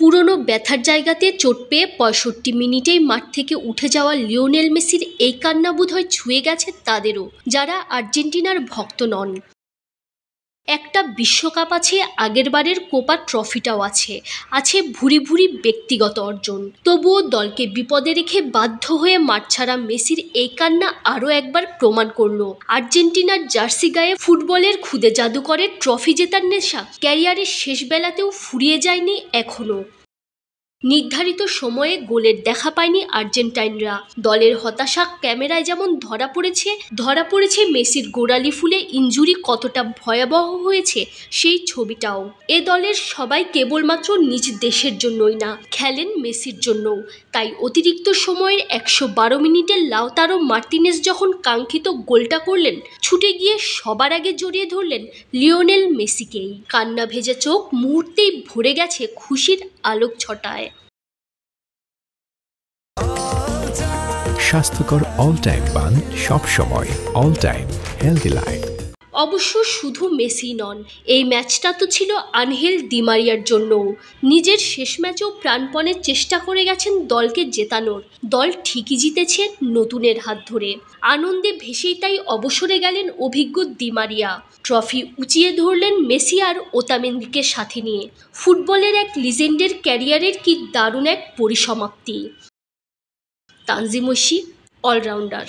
পুরনো ব্যথার জায়গাতে চোট পেয়ে পঁয়ষট্টি মিনিটেই মাঠ থেকে উঠে যাওয়া লিওনেল মেসির এই কান্না বোধহয় ছুঁয়ে গেছে তাদেরও যারা আর্জেন্টিনার ভক্ত নন একটা বিশ্বকাপ আছে আগেরবারের কোপা ট্রফিটাও আছে আছে ভুরি ভুরি ব্যক্তিগত অর্জন তবুও দলকে বিপদে রেখে বাধ্য হয়ে মাঠ ছাড়া মেসির এই কান্না আরও একবার প্রমাণ করল আর্জেন্টিনার জার্সি গায়ে ফুটবলের খুদে জাদুকরের ট্রফি জেতার নেশা ক্যারিয়ারের শেষ বেলাতেও ফুরিয়ে যায়নি এখনও নির্ধারিত সময়ে গোলের দেখা পায়নি আর্জেন্টাইনরা দলের হতাশা ক্যামেরায় যেমন ধরা পড়েছে ধরা পড়েছে মেসির গোড়ালি ফুলে ইঞ্জুরি কতটা ভয়াবহ হয়েছে সেই ছবিটাও এ দলের সবাই কেবলমাত্র নিজ দেশের জন্যই না খেলেন মেসির জন্যও তাই অতিরিক্ত সময়ের একশো বারো মিনিটে লাউতারো মার্টিনেস যখন কাঙ্ক্ষিত গোলটা করলেন ছুটে গিয়ে সবার আগে জড়িয়ে ধরলেন লিওনেল মেসিকেই কান্না ভেজা চোখ মুহূর্তেই ভরে গেছে খুশির আলোক ছটায় স্বাস্থ্যকর অল টাইম পান সময় অল টাইম হেলদি লাইফ অবশ্য শুধু মেসি নন এই ম্যাচটা তো ছিল আনহেল দিমারিয়ার জন্য নিজের শেষ ম্যাচেও প্রাণপণের চেষ্টা করে গেছেন দলকে জেতানোর দল ঠিকই জিতেছে নতুনের হাত ধরে আনন্দে ভেসেই তাই অবসরে গেলেন অভিজ্ঞ দিমারিয়া ট্রফি উঁচিয়ে ধরলেন মেসি আর ওতামেন্দিকে সাথে নিয়ে ফুটবলের এক লিজেন্ডের ক্যারিয়ারের কি দারুণ এক পরিসমাপ্তি তানজিম অলরাউন্ডার